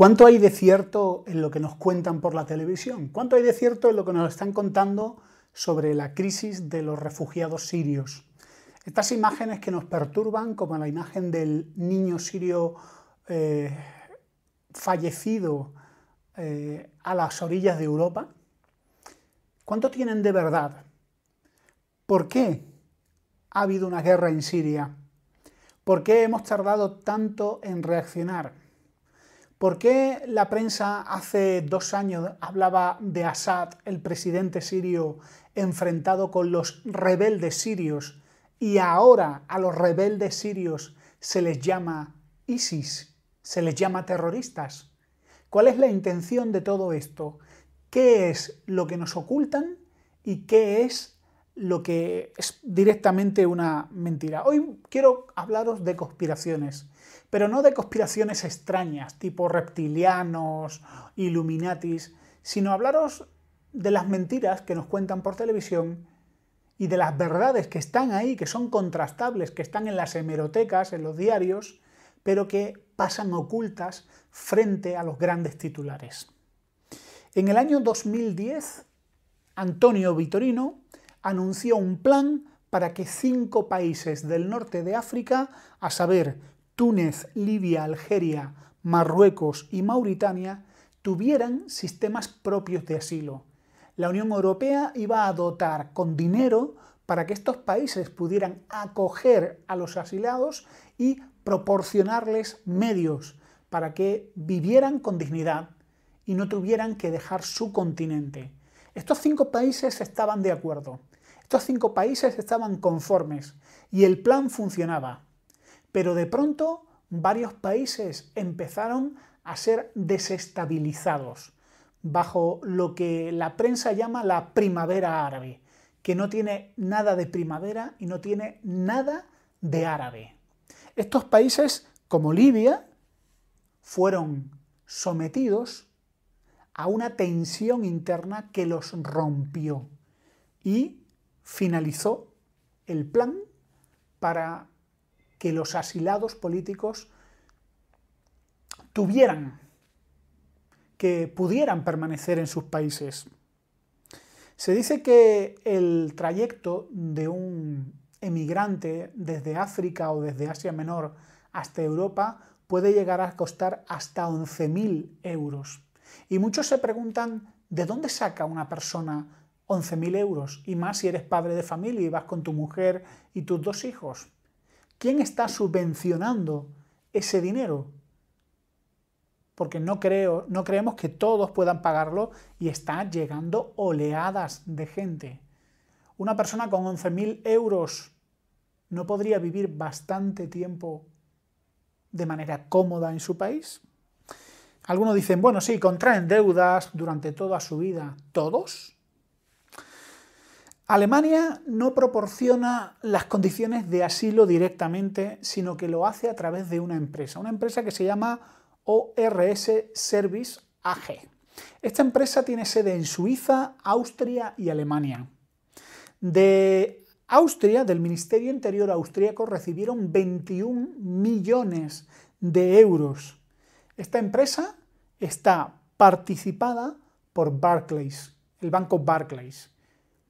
¿Cuánto hay de cierto en lo que nos cuentan por la televisión? ¿Cuánto hay de cierto en lo que nos están contando sobre la crisis de los refugiados sirios? Estas imágenes que nos perturban, como la imagen del niño sirio eh, fallecido eh, a las orillas de Europa, ¿cuánto tienen de verdad? ¿Por qué ha habido una guerra en Siria? ¿Por qué hemos tardado tanto en reaccionar? ¿Por qué la prensa hace dos años hablaba de Assad, el presidente sirio, enfrentado con los rebeldes sirios y ahora a los rebeldes sirios se les llama ISIS, se les llama terroristas? ¿Cuál es la intención de todo esto? ¿Qué es lo que nos ocultan y qué es lo que es directamente una mentira? Hoy quiero hablaros de conspiraciones pero no de conspiraciones extrañas, tipo reptilianos, illuminatis, sino hablaros de las mentiras que nos cuentan por televisión y de las verdades que están ahí, que son contrastables, que están en las hemerotecas, en los diarios, pero que pasan ocultas frente a los grandes titulares. En el año 2010, Antonio Vitorino anunció un plan para que cinco países del norte de África, a saber Túnez, Libia, Algeria, Marruecos y Mauritania tuvieran sistemas propios de asilo. La Unión Europea iba a dotar con dinero para que estos países pudieran acoger a los asilados y proporcionarles medios para que vivieran con dignidad y no tuvieran que dejar su continente. Estos cinco países estaban de acuerdo, estos cinco países estaban conformes y el plan funcionaba. Pero de pronto varios países empezaron a ser desestabilizados bajo lo que la prensa llama la primavera árabe, que no tiene nada de primavera y no tiene nada de árabe. Estos países, como Libia, fueron sometidos a una tensión interna que los rompió y finalizó el plan para que los asilados políticos tuvieran, que pudieran permanecer en sus países. Se dice que el trayecto de un emigrante desde África o desde Asia Menor hasta Europa puede llegar a costar hasta 11.000 euros. Y muchos se preguntan, ¿de dónde saca una persona 11.000 euros? Y más si eres padre de familia y vas con tu mujer y tus dos hijos. ¿Quién está subvencionando ese dinero? Porque no, creo, no creemos que todos puedan pagarlo y están llegando oleadas de gente. Una persona con 11.000 euros no podría vivir bastante tiempo de manera cómoda en su país. Algunos dicen, bueno, sí, contraen deudas durante toda su vida. ¿Todos? Alemania no proporciona las condiciones de asilo directamente, sino que lo hace a través de una empresa, una empresa que se llama ORS Service AG. Esta empresa tiene sede en Suiza, Austria y Alemania. De Austria, del Ministerio Interior austríaco, recibieron 21 millones de euros. Esta empresa está participada por Barclays, el banco Barclays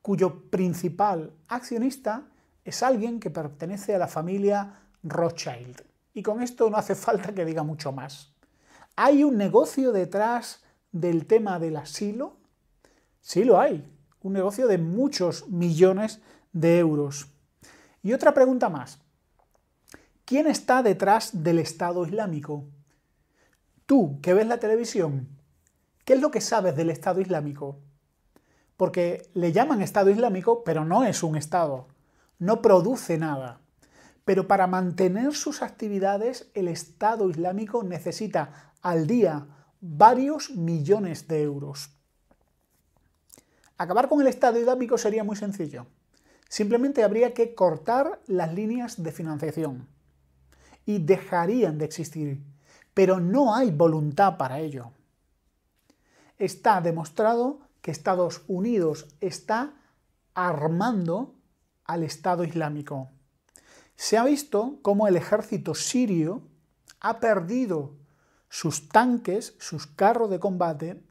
cuyo principal accionista es alguien que pertenece a la familia Rothschild. Y con esto no hace falta que diga mucho más. ¿Hay un negocio detrás del tema del asilo? Sí lo hay, un negocio de muchos millones de euros. Y otra pregunta más. ¿Quién está detrás del Estado Islámico? Tú, que ves la televisión, ¿qué es lo que sabes del Estado Islámico? porque le llaman Estado Islámico, pero no es un Estado, no produce nada. Pero para mantener sus actividades, el Estado Islámico necesita al día varios millones de euros. Acabar con el Estado Islámico sería muy sencillo. Simplemente habría que cortar las líneas de financiación y dejarían de existir. Pero no hay voluntad para ello. Está demostrado que Estados Unidos está armando al Estado Islámico. Se ha visto cómo el ejército sirio ha perdido sus tanques, sus carros de combate,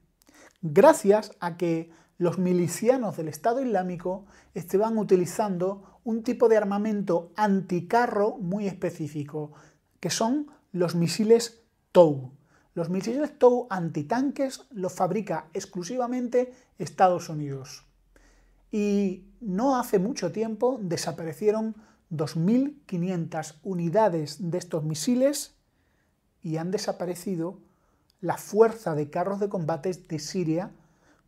gracias a que los milicianos del Estado Islámico estaban utilizando un tipo de armamento anticarro muy específico, que son los misiles TOW. Los misiles TOW antitanques los fabrica exclusivamente Estados Unidos. Y no hace mucho tiempo desaparecieron 2.500 unidades de estos misiles y han desaparecido la fuerza de carros de combate de Siria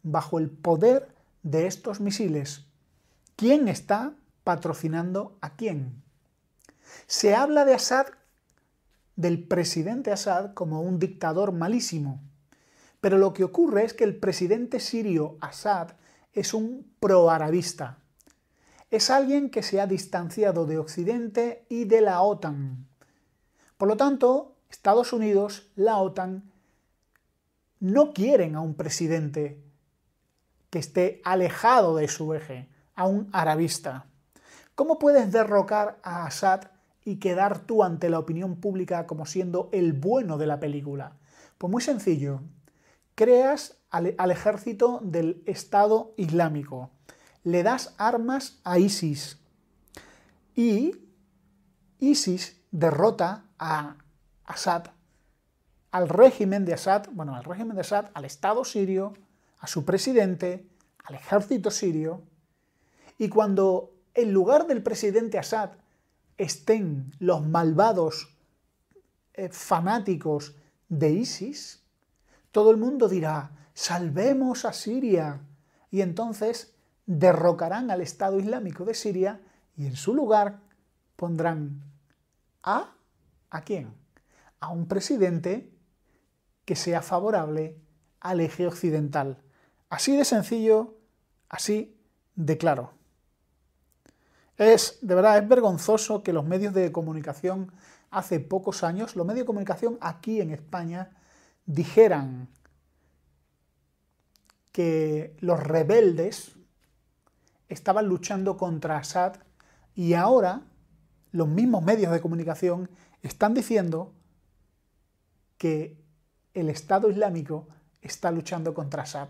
bajo el poder de estos misiles. ¿Quién está patrocinando a quién? Se habla de Assad del presidente Assad como un dictador malísimo. Pero lo que ocurre es que el presidente sirio Assad es un pro-arabista. Es alguien que se ha distanciado de Occidente y de la OTAN. Por lo tanto, Estados Unidos, la OTAN, no quieren a un presidente que esté alejado de su eje, a un arabista. ¿Cómo puedes derrocar a Assad y quedar tú ante la opinión pública como siendo el bueno de la película? Pues muy sencillo. Creas al, ejército del Estado Islámico. Le das armas a ISIS. Y ISIS derrota a Assad, al régimen de Assad, bueno, al régimen de Assad, al Estado sirio, a su presidente, al ejército sirio. Y cuando en lugar del presidente Assad estén los malvados eh, fanáticos de ISIS, todo el mundo dirá, salvemos a Siria. Y entonces derrocarán al Estado Islámico de Siria y en su lugar pondrán a... ¿A quién? A un presidente que sea favorable al eje occidental. Así de sencillo, así de claro. Es, de verdad, es vergonzoso que los medios de comunicación hace pocos años, los medios de comunicación aquí en España, dijeran que los rebeldes estaban luchando contra Assad y ahora los mismos medios de comunicación están diciendo que el Estado Islámico está luchando contra Assad.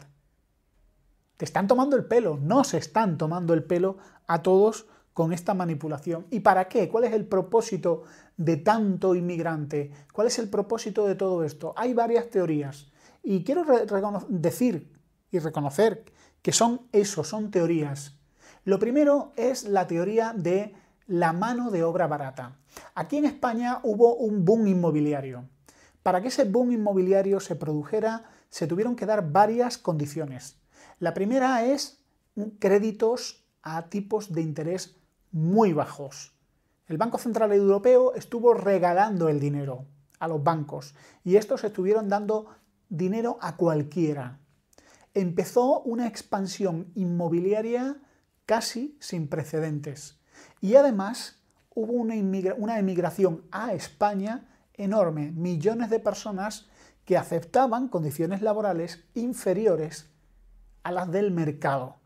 Te están tomando el pelo, No se están tomando el pelo a todos con esta manipulación? ¿Y para qué? ¿Cuál es el propósito de tanto inmigrante? ¿Cuál es el propósito de todo esto? Hay varias teorías y quiero decir y reconocer que son eso, son teorías. Lo primero es la teoría de la mano de obra barata. Aquí en España hubo un boom inmobiliario. Para que ese boom inmobiliario se produjera, se tuvieron que dar varias condiciones. La primera es créditos a tipos de interés muy bajos. El Banco Central Europeo estuvo regalando el dinero a los bancos y estos estuvieron dando dinero a cualquiera. Empezó una expansión inmobiliaria casi sin precedentes. Y además hubo una, emigración a España enorme, millones de personas que aceptaban condiciones laborales inferiores a las del mercado,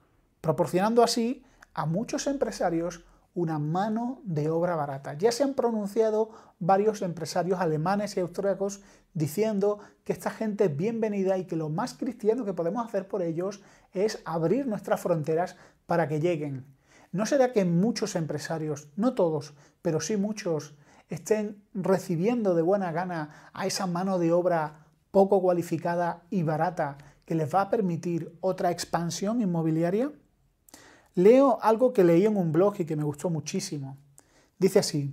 proporcionando así a muchos empresarios una mano de obra barata. Ya se han pronunciado varios empresarios alemanes y austríacos diciendo que esta gente es bienvenida y que lo más cristiano que podemos hacer por ellos es abrir nuestras fronteras para que lleguen. ¿No será que muchos empresarios, no todos, pero sí muchos, estén recibiendo de buena gana a esa mano de obra poco cualificada y barata que les va a permitir otra expansión inmobiliaria? leo algo que leí en un blog y que me gustó muchísimo. Dice así,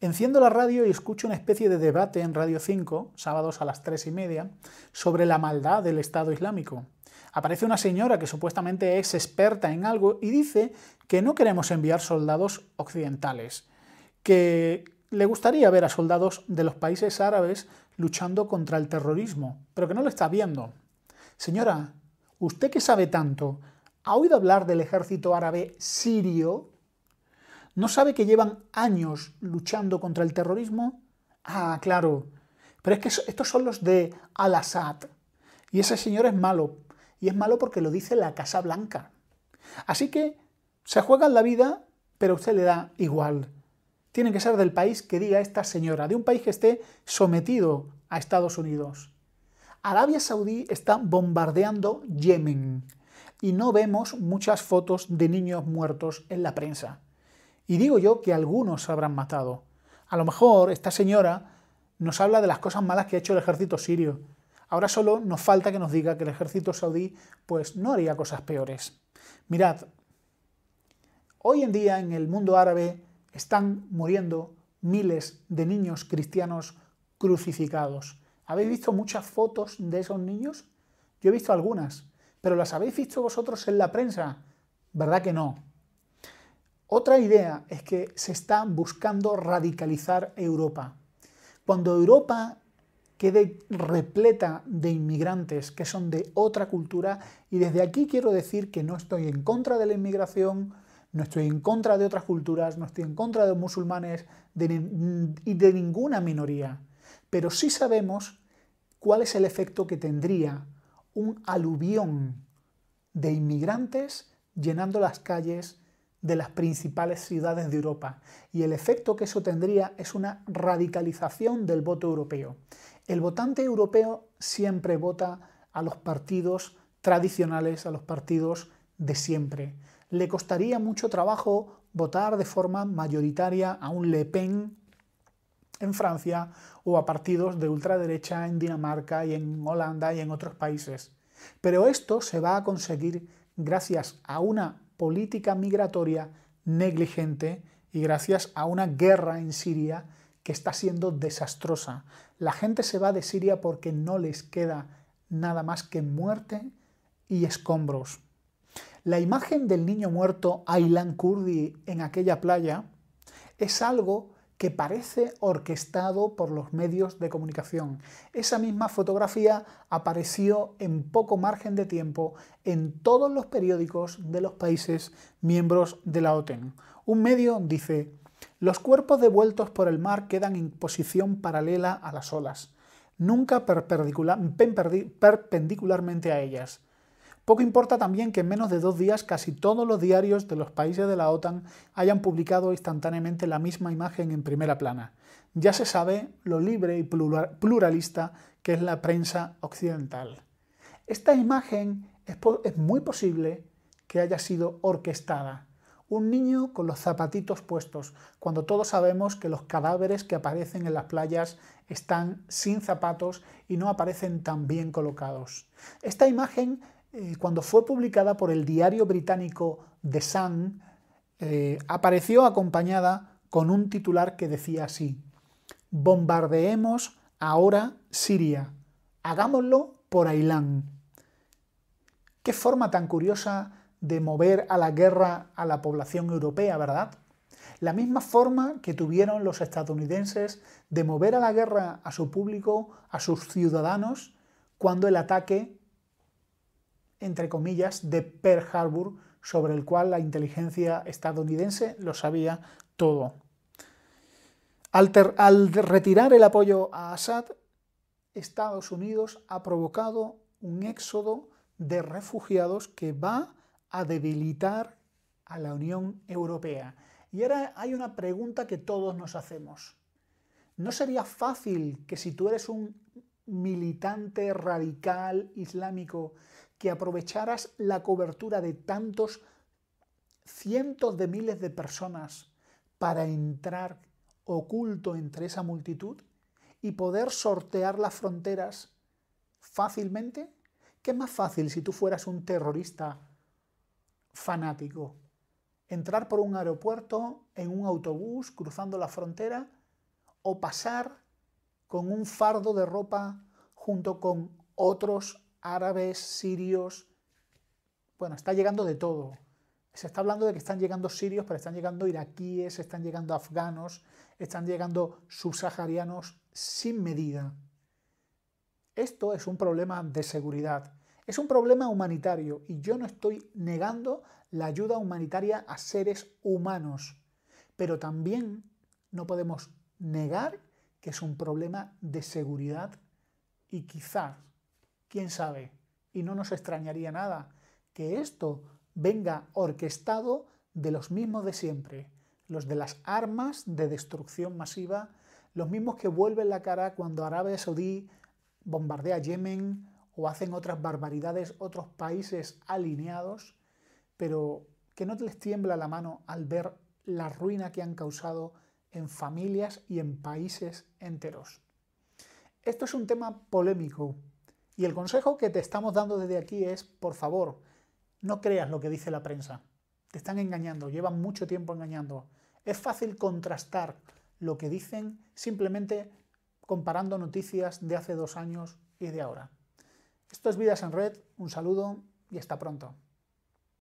Enciendo la radio y escucho una especie de debate en Radio 5, sábados a las 3 y media, sobre la maldad del Estado Islámico. Aparece una señora que supuestamente es experta en algo y dice que no queremos enviar soldados occidentales, que le gustaría ver a soldados de los países árabes luchando contra el terrorismo, pero que no lo está viendo. Señora, usted que sabe tanto, ha oído hablar del ejército árabe sirio? ¿No sabe que llevan años luchando contra el terrorismo? Ah, claro. Pero es que estos son los de Al-Assad. Y ese señor es malo. Y es malo porque lo dice la Casa Blanca. Así que se juegan la vida, pero a usted le da igual. Tienen que ser del país que diga esta señora, de un país que esté sometido a Estados Unidos. Arabia Saudí está bombardeando Yemen y no vemos muchas fotos de niños muertos en la prensa. Y digo yo que algunos habrán matado. A lo mejor esta señora nos habla de las cosas malas que ha hecho el ejército sirio. Ahora solo nos falta que nos diga que el ejército saudí pues no haría cosas peores. Mirad, hoy en día en el mundo árabe están muriendo miles de niños cristianos crucificados. ¿Habéis visto muchas fotos de esos niños? Yo he visto algunas pero las habéis visto vosotros en la prensa, ¿verdad que no? Otra idea es que se está buscando radicalizar Europa. Cuando Europa quede repleta de inmigrantes que son de otra cultura, y desde aquí quiero decir que no estoy en contra de la inmigración, no estoy en contra de otras culturas, no estoy en contra de musulmanes y de, de ninguna minoría, pero sí sabemos cuál es el efecto que tendría un aluvión de inmigrantes llenando las calles de las principales ciudades de Europa. Y el efecto que eso tendría es una radicalización del voto europeo. El votante europeo siempre vota a los partidos tradicionales, a los partidos de siempre. Le costaría mucho trabajo votar de forma mayoritaria a un Le Pen en Francia o a partidos de ultraderecha en Dinamarca y en Holanda y en otros países. Pero esto se va a conseguir gracias a una política migratoria negligente y gracias a una guerra en Siria que está siendo desastrosa. La gente se va de Siria porque no les queda nada más que muerte y escombros. La imagen del niño muerto Aylan Kurdi en aquella playa es algo que parece orquestado por los medios de comunicación. Esa misma fotografía apareció en poco margen de tiempo en todos los periódicos de los países miembros de la OTAN. Un medio dice, los cuerpos devueltos por el mar quedan en posición paralela a las olas, nunca perpendicularmente a ellas. Poco importa también que en menos de dos días casi todos los diarios de los países de la OTAN hayan publicado instantáneamente la misma imagen en primera plana. Ya se sabe lo libre y pluralista que es la prensa occidental. Esta imagen es, muy posible que haya sido orquestada. Un niño con los zapatitos puestos, cuando todos sabemos que los cadáveres que aparecen en las playas están sin zapatos y no aparecen tan bien colocados. Esta imagen eh, cuando fue publicada por el diario británico The Sun, eh, apareció acompañada con un titular que decía así, bombardeemos ahora Siria, hagámoslo por Ailán. Qué forma tan curiosa de mover a la guerra a la población europea, ¿verdad? La misma forma que tuvieron los estadounidenses de mover a la guerra a su público, a sus ciudadanos, cuando el ataque entre comillas, de Pearl Harbor, sobre el cual la inteligencia estadounidense lo sabía todo. Al, al retirar el apoyo a Assad, Estados Unidos ha provocado un éxodo de refugiados que va a debilitar a la Unión Europea. Y ahora hay una pregunta que todos nos hacemos. ¿No sería fácil que si tú eres un militante radical islámico que aprovecharas la cobertura de tantos cientos de miles de personas para entrar oculto entre esa multitud y poder sortear las fronteras fácilmente? ¿Qué es más fácil si tú fueras un terrorista fanático? ¿Entrar por un aeropuerto, en un autobús, cruzando la frontera? ¿O pasar con un fardo de ropa junto con otros árabes, sirios, bueno, está llegando de todo. Se está hablando de que están llegando sirios, pero están llegando iraquíes, están llegando afganos, están llegando subsaharianos sin medida. Esto es un problema de seguridad, es un problema humanitario y yo no estoy negando la ayuda humanitaria a seres humanos, pero también no podemos negar que es un problema de seguridad y quizás quién sabe, y no nos extrañaría nada que esto venga orquestado de los mismos de siempre, los de las armas de destrucción masiva, los mismos que vuelven la cara cuando Arabia Saudí bombardea Yemen o hacen otras barbaridades otros países alineados, pero que no les tiembla la mano al ver la ruina que han causado en familias y en países enteros. Esto es un tema polémico y el consejo que te estamos dando desde aquí es, por favor, no creas lo que dice la prensa. Te están engañando, llevan mucho tiempo engañando. Es fácil contrastar lo que dicen simplemente comparando noticias de hace dos años y de ahora. Esto es Vidas en Red, un saludo y hasta pronto.